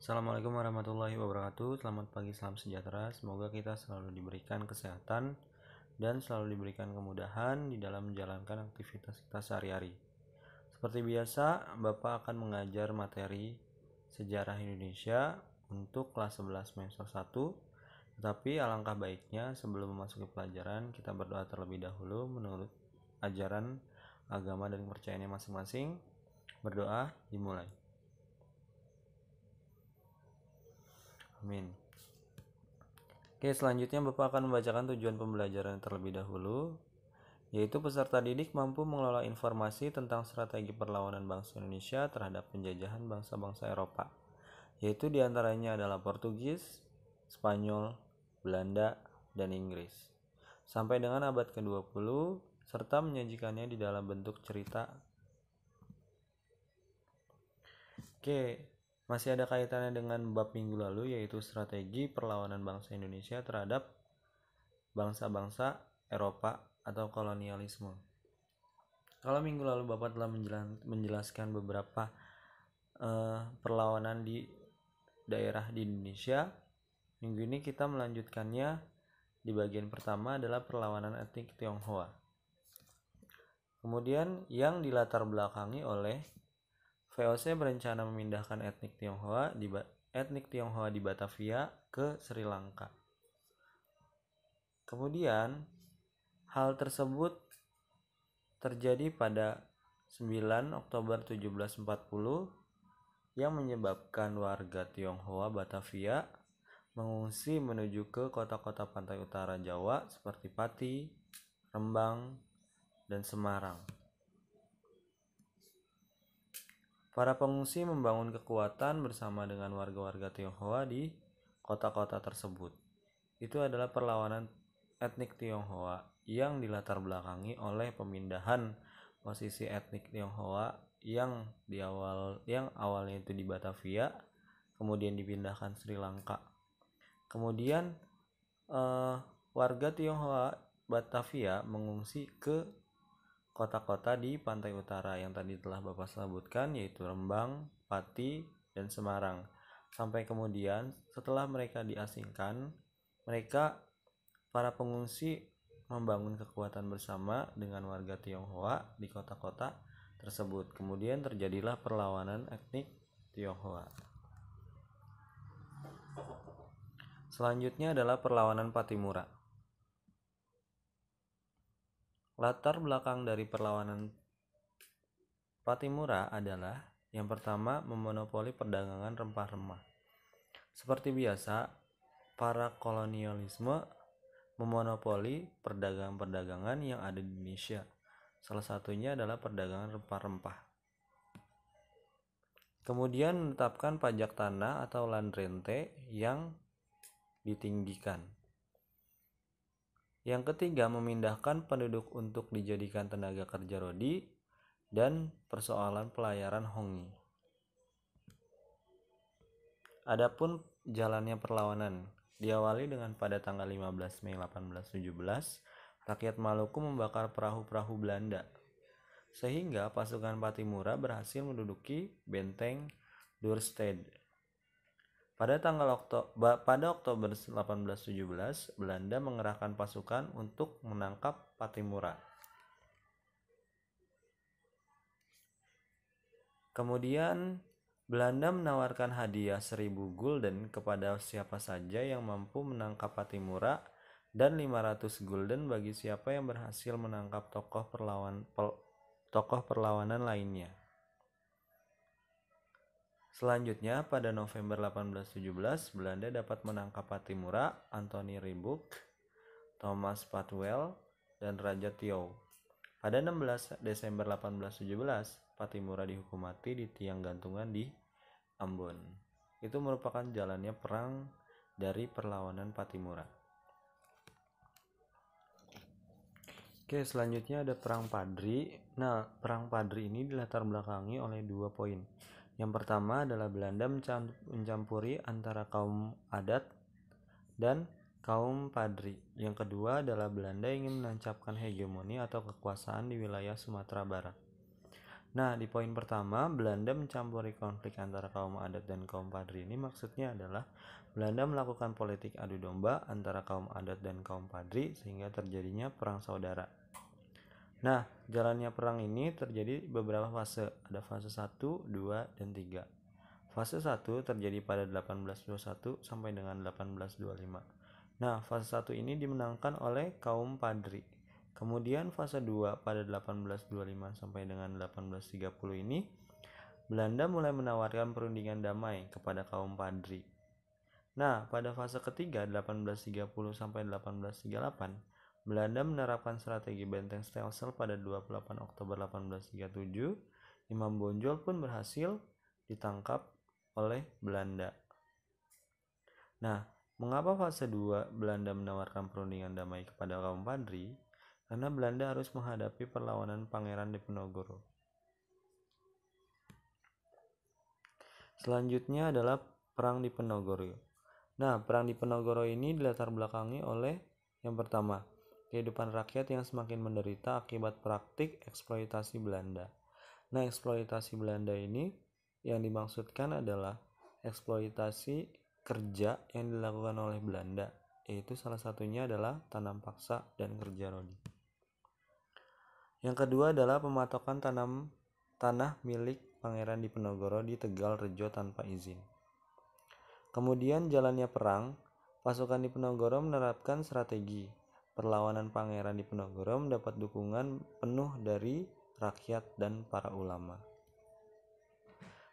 Assalamualaikum warahmatullahi wabarakatuh. Selamat pagi, salam sejahtera. Semoga kita selalu diberikan kesehatan dan selalu diberikan kemudahan di dalam menjalankan aktivitas kita sehari-hari. Seperti biasa, Bapak akan mengajar materi sejarah Indonesia untuk kelas 11 semester 1. Tetapi alangkah baiknya sebelum memasuki pelajaran kita berdoa terlebih dahulu menurut ajaran agama dan kepercayaannya masing-masing. Berdoa dimulai. Amin. Oke, selanjutnya Bapak akan membacakan tujuan pembelajaran terlebih dahulu, yaitu peserta didik mampu mengelola informasi tentang strategi perlawanan bangsa Indonesia terhadap penjajahan bangsa-bangsa Eropa, yaitu diantaranya adalah Portugis, Spanyol, Belanda, dan Inggris, sampai dengan abad ke-20, serta menyajikannya di dalam bentuk cerita. Oke, masih ada kaitannya dengan bab minggu lalu yaitu strategi perlawanan bangsa Indonesia terhadap bangsa-bangsa Eropa atau kolonialisme. Kalau minggu lalu Bapak telah menjelaskan beberapa uh, perlawanan di daerah di Indonesia, minggu ini kita melanjutkannya di bagian pertama adalah perlawanan etnik Tionghoa. Kemudian yang dilatar belakangi oleh VOC berencana memindahkan etnik Tionghoa di ba etnik Tionghoa di Batavia ke Sri Lanka. Kemudian, hal tersebut terjadi pada 9 Oktober 1740 yang menyebabkan warga Tionghoa Batavia mengungsi menuju ke kota-kota pantai utara Jawa seperti Pati, Rembang, dan Semarang. Para pengungsi membangun kekuatan bersama dengan warga-warga Tionghoa di kota-kota tersebut. Itu adalah perlawanan etnik Tionghoa yang dilatar belakangi oleh pemindahan posisi etnik Tionghoa yang di awal yang awalnya itu di Batavia, kemudian dipindahkan Sri Lanka. Kemudian eh, warga Tionghoa Batavia mengungsi ke kota-kota di pantai utara yang tadi telah Bapak sebutkan yaitu Rembang, Pati, dan Semarang. Sampai kemudian setelah mereka diasingkan, mereka para pengungsi membangun kekuatan bersama dengan warga Tionghoa di kota-kota tersebut. Kemudian terjadilah perlawanan etnik Tionghoa. Selanjutnya adalah perlawanan Patimura. Latar belakang dari perlawanan Patimura adalah yang pertama memonopoli perdagangan rempah-rempah. Seperti biasa, para kolonialisme memonopoli perdagangan-perdagangan yang ada di Indonesia. Salah satunya adalah perdagangan rempah-rempah. Kemudian menetapkan pajak tanah atau land rente yang ditinggikan yang ketiga, memindahkan penduduk untuk dijadikan tenaga kerja Rodi dan persoalan pelayaran Hongi. Adapun jalannya perlawanan diawali dengan pada tanggal 15 Mei 1817 rakyat Maluku membakar perahu-perahu Belanda sehingga pasukan Patimura berhasil menduduki benteng Durstede. Pada tanggal Oktober, pada Oktober 1817, Belanda mengerahkan pasukan untuk menangkap Patimura. Kemudian Belanda menawarkan hadiah 1000 gulden kepada siapa saja yang mampu menangkap Patimura dan 500 gulden bagi siapa yang berhasil menangkap tokoh perlawan tokoh perlawanan lainnya. Selanjutnya, pada November 1817, Belanda dapat menangkap Patimura, Anthony Ribuk, Thomas Patwell, dan Raja Tio. Pada 16 Desember 1817, Patimura dihukum mati di tiang gantungan di Ambon. Itu merupakan jalannya perang dari perlawanan Patimura. Oke, selanjutnya ada Perang Padri. Nah, Perang Padri ini dilatar belakangi oleh dua poin. Yang pertama adalah Belanda mencampuri antara kaum adat dan kaum padri. Yang kedua adalah Belanda ingin menancapkan hegemoni atau kekuasaan di wilayah Sumatera Barat. Nah, di poin pertama, Belanda mencampuri konflik antara kaum adat dan kaum padri ini maksudnya adalah Belanda melakukan politik adu domba antara kaum adat dan kaum padri sehingga terjadinya perang saudara. Nah, jalannya perang ini terjadi beberapa fase. Ada fase 1, 2, dan 3. Fase 1 terjadi pada 1821 sampai dengan 1825. Nah, fase 1 ini dimenangkan oleh kaum Padri. Kemudian fase 2 pada 1825 sampai dengan 1830 ini Belanda mulai menawarkan perundingan damai kepada kaum Padri. Nah, pada fase ketiga 1830 sampai 1838 Belanda menerapkan strategi benteng Stelsel pada 28 Oktober 1837. Imam Bonjol pun berhasil ditangkap oleh Belanda. Nah, mengapa fase 2 Belanda menawarkan perundingan damai kepada kaum padri? Karena Belanda harus menghadapi perlawanan Pangeran Diponegoro. Selanjutnya adalah Perang Diponegoro. Nah, Perang Diponegoro ini dilatar belakangi oleh yang pertama, kehidupan rakyat yang semakin menderita akibat praktik eksploitasi Belanda. Nah, eksploitasi Belanda ini yang dimaksudkan adalah eksploitasi kerja yang dilakukan oleh Belanda, yaitu salah satunya adalah tanam paksa dan kerja rodi. Yang kedua adalah pematokan tanam tanah milik Pangeran Diponegoro di Tegal Rejo tanpa izin. Kemudian jalannya perang, pasukan Diponegoro menerapkan strategi perlawanan pangeran Diponegoro mendapat dukungan penuh dari rakyat dan para ulama.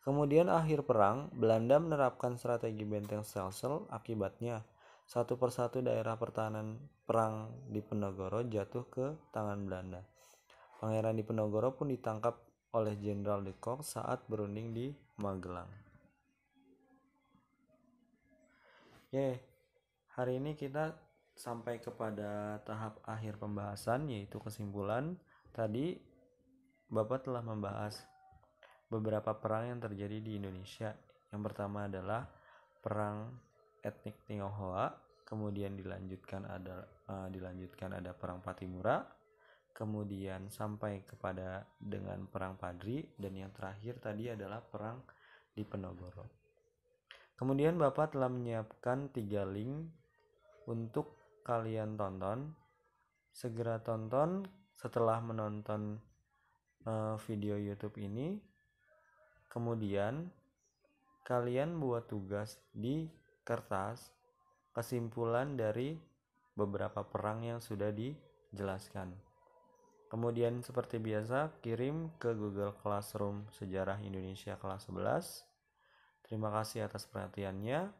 Kemudian akhir perang, Belanda menerapkan strategi benteng Selsel akibatnya satu persatu daerah pertahanan perang di Penogoro jatuh ke tangan Belanda. Pangeran Diponegoro pun ditangkap oleh Jenderal de Kock saat berunding di Magelang. Oke, hari ini kita sampai kepada tahap akhir pembahasan yaitu kesimpulan tadi Bapak telah membahas beberapa perang yang terjadi di Indonesia. Yang pertama adalah perang etnik Tionghoa, kemudian dilanjutkan ada uh, dilanjutkan ada perang Patimura, kemudian sampai kepada dengan perang Padri dan yang terakhir tadi adalah perang di Penogoro. Kemudian Bapak telah menyiapkan tiga link untuk kalian tonton, segera tonton setelah menonton uh, video YouTube ini. Kemudian kalian buat tugas di kertas kesimpulan dari beberapa perang yang sudah dijelaskan. Kemudian seperti biasa kirim ke Google Classroom Sejarah Indonesia kelas 11. Terima kasih atas perhatiannya.